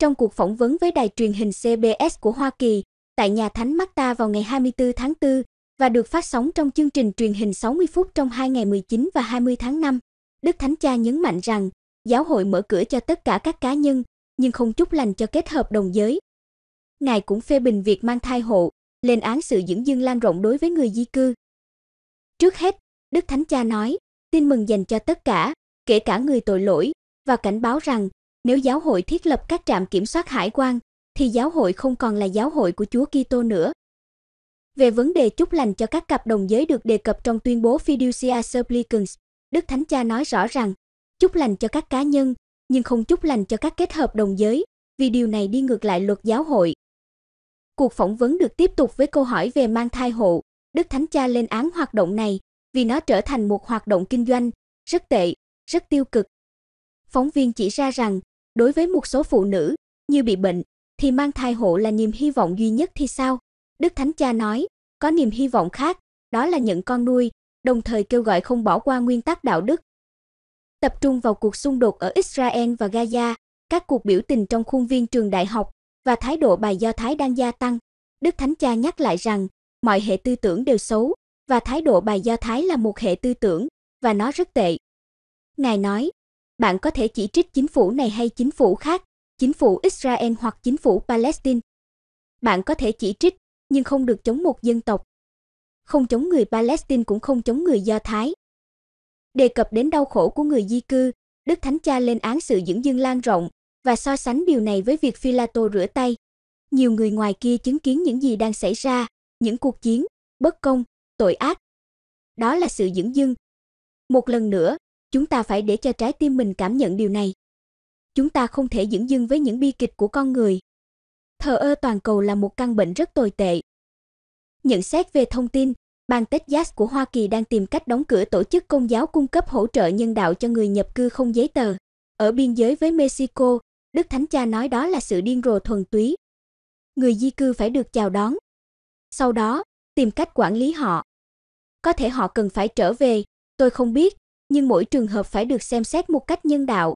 Trong cuộc phỏng vấn với đài truyền hình CBS của Hoa Kỳ tại nhà Thánh Marta vào ngày 24 tháng 4 và được phát sóng trong chương trình truyền hình 60 phút trong hai ngày 19 và 20 tháng 5, Đức Thánh Cha nhấn mạnh rằng giáo hội mở cửa cho tất cả các cá nhân, nhưng không chúc lành cho kết hợp đồng giới. Ngài cũng phê bình việc mang thai hộ, lên án sự dưỡng dương lan rộng đối với người di cư. Trước hết, Đức Thánh Cha nói, tin mừng dành cho tất cả, kể cả người tội lỗi, và cảnh báo rằng nếu giáo hội thiết lập các trạm kiểm soát hải quan thì giáo hội không còn là giáo hội của Chúa Kitô nữa. Về vấn đề chúc lành cho các cặp đồng giới được đề cập trong tuyên bố Fiducia Supplicans, Đức Thánh Cha nói rõ rằng, chúc lành cho các cá nhân, nhưng không chúc lành cho các kết hợp đồng giới, vì điều này đi ngược lại luật giáo hội. Cuộc phỏng vấn được tiếp tục với câu hỏi về mang thai hộ, Đức Thánh Cha lên án hoạt động này vì nó trở thành một hoạt động kinh doanh rất tệ, rất tiêu cực. Phóng viên chỉ ra rằng Đối với một số phụ nữ, như bị bệnh, thì mang thai hộ là niềm hy vọng duy nhất thì sao? Đức Thánh Cha nói, có niềm hy vọng khác, đó là nhận con nuôi, đồng thời kêu gọi không bỏ qua nguyên tắc đạo đức. Tập trung vào cuộc xung đột ở Israel và Gaza, các cuộc biểu tình trong khuôn viên trường đại học và thái độ bài do thái đang gia tăng. Đức Thánh Cha nhắc lại rằng, mọi hệ tư tưởng đều xấu và thái độ bài do thái là một hệ tư tưởng và nó rất tệ. Ngài nói, bạn có thể chỉ trích chính phủ này hay chính phủ khác, chính phủ Israel hoặc chính phủ Palestine. Bạn có thể chỉ trích, nhưng không được chống một dân tộc. Không chống người Palestine cũng không chống người Do Thái. Đề cập đến đau khổ của người di cư, Đức Thánh Cha lên án sự dưỡng dưng lan rộng và so sánh điều này với việc Philato rửa tay. Nhiều người ngoài kia chứng kiến những gì đang xảy ra, những cuộc chiến, bất công, tội ác. Đó là sự dưỡng dưng. Một lần nữa, Chúng ta phải để cho trái tim mình cảm nhận điều này. Chúng ta không thể dững dưng với những bi kịch của con người. Thờ ơ toàn cầu là một căn bệnh rất tồi tệ. Nhận xét về thông tin, bang Texas của Hoa Kỳ đang tìm cách đóng cửa tổ chức công giáo cung cấp hỗ trợ nhân đạo cho người nhập cư không giấy tờ. Ở biên giới với Mexico, Đức Thánh Cha nói đó là sự điên rồ thuần túy. Người di cư phải được chào đón. Sau đó, tìm cách quản lý họ. Có thể họ cần phải trở về, tôi không biết, nhưng mỗi trường hợp phải được xem xét một cách nhân đạo,